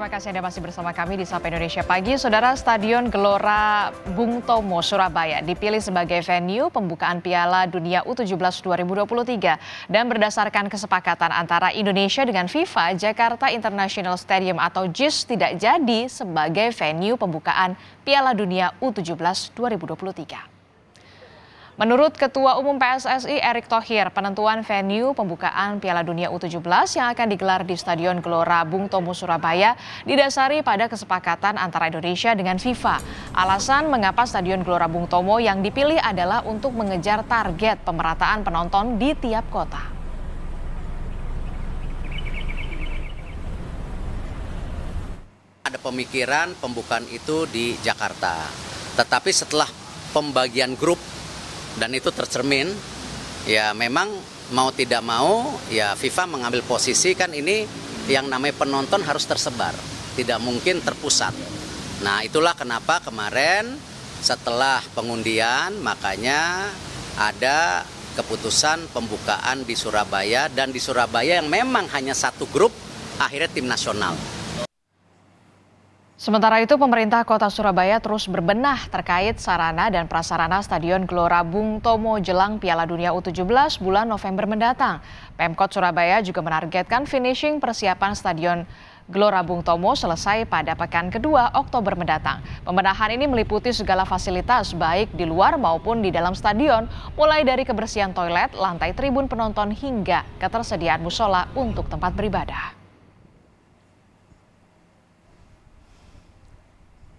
Terima kasih Anda masih bersama kami di Sapa Indonesia Pagi. Saudara Stadion Gelora Bung Tomo, Surabaya dipilih sebagai venue pembukaan Piala Dunia U17 2023 dan berdasarkan kesepakatan antara Indonesia dengan FIFA, Jakarta International Stadium atau JIS tidak jadi sebagai venue pembukaan Piala Dunia U17 2023. Menurut Ketua Umum PSSI Erick Thohir, penentuan venue pembukaan Piala Dunia U17 yang akan digelar di Stadion Gelora Bung Tomo Surabaya didasari pada kesepakatan antara Indonesia dengan FIFA. Alasan mengapa Stadion Gelora Bung Tomo yang dipilih adalah untuk mengejar target pemerataan penonton di tiap kota. Ada pemikiran pembukaan itu di Jakarta. Tetapi setelah pembagian grup dan itu tercermin ya memang mau tidak mau ya FIFA mengambil posisi kan ini yang namanya penonton harus tersebar, tidak mungkin terpusat. Nah, itulah kenapa kemarin setelah pengundian makanya ada keputusan pembukaan di Surabaya dan di Surabaya yang memang hanya satu grup akhirnya tim nasional. Sementara itu, pemerintah kota Surabaya terus berbenah terkait sarana dan prasarana Stadion Gelora Bung Tomo jelang Piala Dunia U17 bulan November mendatang. Pemkot Surabaya juga menargetkan finishing persiapan Stadion Gelora Bung Tomo selesai pada pekan kedua Oktober mendatang. Pembenahan ini meliputi segala fasilitas baik di luar maupun di dalam stadion, mulai dari kebersihan toilet, lantai tribun penonton hingga ketersediaan musola untuk tempat beribadah.